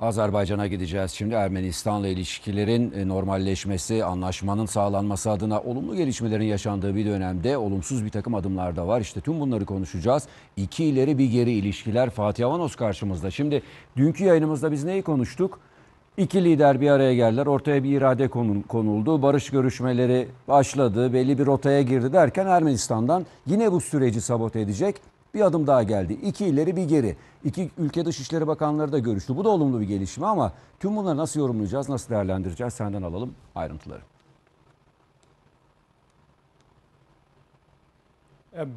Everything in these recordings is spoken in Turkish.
Azerbaycan'a gideceğiz. Şimdi Ermenistan'la ilişkilerin e, normalleşmesi, anlaşmanın sağlanması adına olumlu gelişmelerin yaşandığı bir dönemde olumsuz bir takım adımlar da var. İşte tüm bunları konuşacağız. İki ileri bir geri ilişkiler Fatih Avanos karşımızda. Şimdi dünkü yayınımızda biz neyi konuştuk? İki lider bir araya geldiler. Ortaya bir irade konuldu. Barış görüşmeleri başladı. Belli bir rotaya girdi derken Ermenistan'dan yine bu süreci sabote edecek bir adım daha geldi. İki ileri bir geri. İki ülke Dışişleri Bakanları da görüştü. Bu da olumlu bir gelişme ama tüm bunları nasıl yorumlayacağız, nasıl değerlendireceğiz senden alalım ayrıntıları.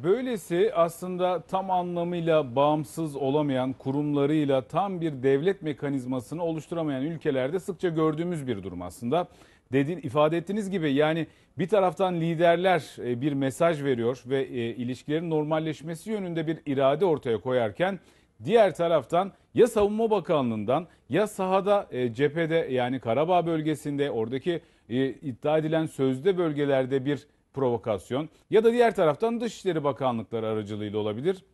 Böylesi aslında tam anlamıyla bağımsız olamayan kurumlarıyla tam bir devlet mekanizmasını oluşturamayan ülkelerde sıkça gördüğümüz bir durum aslında. Dedin ifade ettiğiniz gibi yani bir taraftan liderler e, bir mesaj veriyor ve e, ilişkilerin normalleşmesi yönünde bir irade ortaya koyarken diğer taraftan ya Savunma Bakanlığından ya sahada e, cephede yani Karabağ bölgesinde oradaki iddia edilen sözde bölgelerde bir provokasyon ya da diğer taraftan Dışişleri Bakanlıkları aracılığıyla olabilir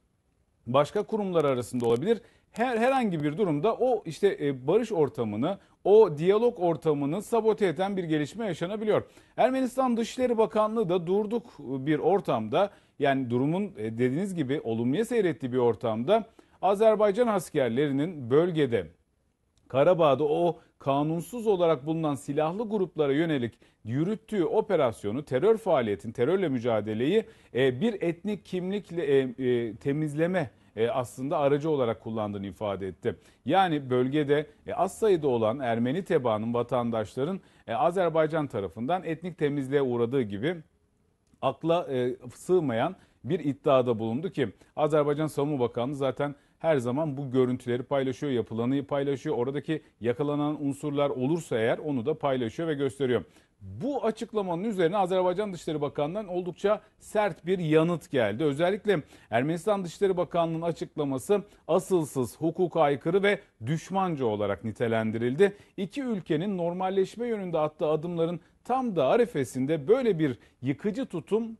başka kurumlar arasında olabilir. Her herhangi bir durumda o işte e, barış ortamını, o diyalog ortamını sabote eden bir gelişme yaşanabiliyor. Ermenistan Dışişleri Bakanlığı da durduk bir ortamda yani durumun e, dediğiniz gibi olumluya seyrettiği bir ortamda Azerbaycan askerlerinin bölgede Karabağ'da o kanunsuz olarak bulunan silahlı gruplara yönelik yürüttüğü operasyonu, terör faaliyetin, terörle mücadeleyi e, bir etnik kimlikle e, e, temizleme aslında aracı olarak kullandığını ifade etti. Yani bölgede az sayıda olan Ermeni tebaanın vatandaşların Azerbaycan tarafından etnik temizliğe uğradığı gibi akla sığmayan bir iddiada bulundu ki Azerbaycan Savunma Bakanlığı zaten her zaman bu görüntüleri paylaşıyor, yapılanı paylaşıyor. Oradaki yakalanan unsurlar olursa eğer onu da paylaşıyor ve gösteriyor. Bu açıklamanın üzerine Azerbaycan Dışişleri Bakanlığından oldukça sert bir yanıt geldi. Özellikle Ermenistan Dışişleri Bakanlığı'nın açıklaması asılsız, hukuka aykırı ve düşmanca olarak nitelendirildi. İki ülkenin normalleşme yönünde attığı adımların tam da arifesinde böyle bir yıkıcı tutum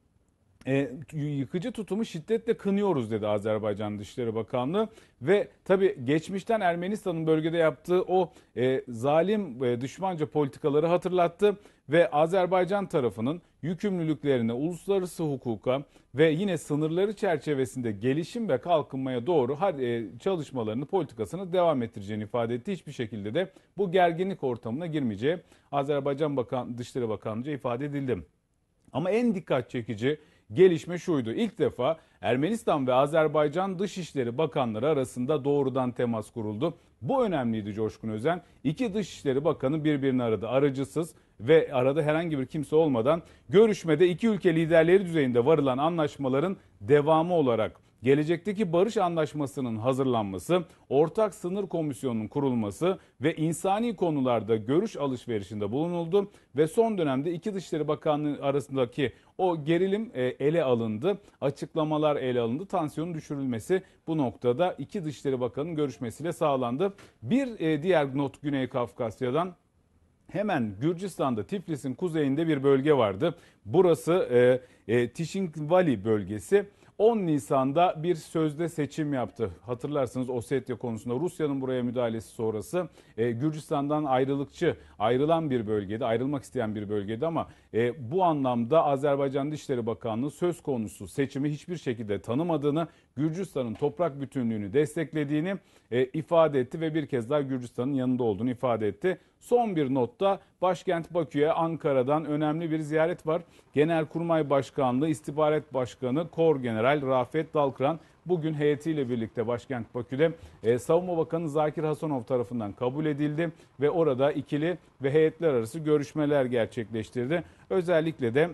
e, yıkıcı tutumu şiddetle kınıyoruz dedi Azerbaycan Dışişleri Bakanlığı ve tabi geçmişten Ermenistan'ın bölgede yaptığı o e, zalim e, düşmanca politikaları hatırlattı ve Azerbaycan tarafının yükümlülüklerine, uluslararası hukuka ve yine sınırları çerçevesinde gelişim ve kalkınmaya doğru e, çalışmalarını, politikasını devam ettireceğini ifade etti. Hiçbir şekilde de bu gerginlik ortamına girmeyeceği Azerbaycan Bakan, Dışişleri Bakanlığı ifade edildi. Ama en dikkat çekici gelişme şuydu. İlk defa Ermenistan ve Azerbaycan Dışişleri Bakanları arasında doğrudan temas kuruldu. Bu önemliydi Coşkun Özen. İki Dışişleri Bakanı birbirini aradı. Aracısız ve arada herhangi bir kimse olmadan görüşmede iki ülke liderleri düzeyinde varılan anlaşmaların devamı olarak gelecekteki barış anlaşmasının hazırlanması, ortak sınır komisyonunun kurulması ve insani konularda görüş alışverişinde bulunuldu ve son dönemde iki Dışişleri Bakanlığı arasındaki o gerilim e, ele alındı. Açıklamalar ele alındı. Tansiyonun düşürülmesi bu noktada iki Dışişleri Bakanı'nın görüşmesiyle sağlandı. Bir e, diğer not Güney Kafkasya'dan hemen Gürcistan'da Tiflis'in kuzeyinde bir bölge vardı. Burası e, e, Tişinkvali bölgesi. 10 Nisan'da bir sözde seçim yaptı. Hatırlarsınız Osetya konusunda Rusya'nın buraya müdahalesi sonrası e, Gürcistan'dan ayrılıkçı, ayrılan bir bölgede, ayrılmak isteyen bir bölgede ama e, bu anlamda Azerbaycan Dışişleri Bakanlığı söz konusu seçimi hiçbir şekilde tanımadığını, Gürcistan'ın toprak bütünlüğünü desteklediğini e, ifade etti ve bir kez daha Gürcistan'ın yanında olduğunu ifade etti. Son bir notta başkent Bakü'ye Ankara'dan önemli bir ziyaret var. Genelkurmay Başkanlığı İstihbarat Başkanı Kor General Rafet Dalkıran bugün heyetiyle birlikte başkent Bakü'de e, Savunma Bakanı Zakir Hasanov tarafından kabul edildi ve orada ikili ve heyetler arası görüşmeler gerçekleştirdi. Özellikle de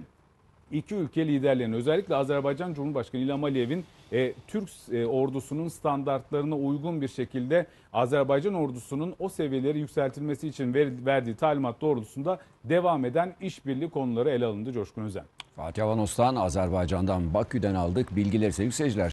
iki ülke liderlerinin özellikle Azerbaycan Cumhurbaşkanı İlham Aliyev'in e, Türk e, ordusunun standartlarına uygun bir şekilde Azerbaycan ordusunun o seviyeleri yükseltilmesi için ver, verdiği talimat doğrultusunda devam eden işbirliği konuları ele alındı Coşkun Özen. Fatih Avanos'tan, Azerbaycan'dan, Bakü'den aldık bilgileri sevgili seyirciler.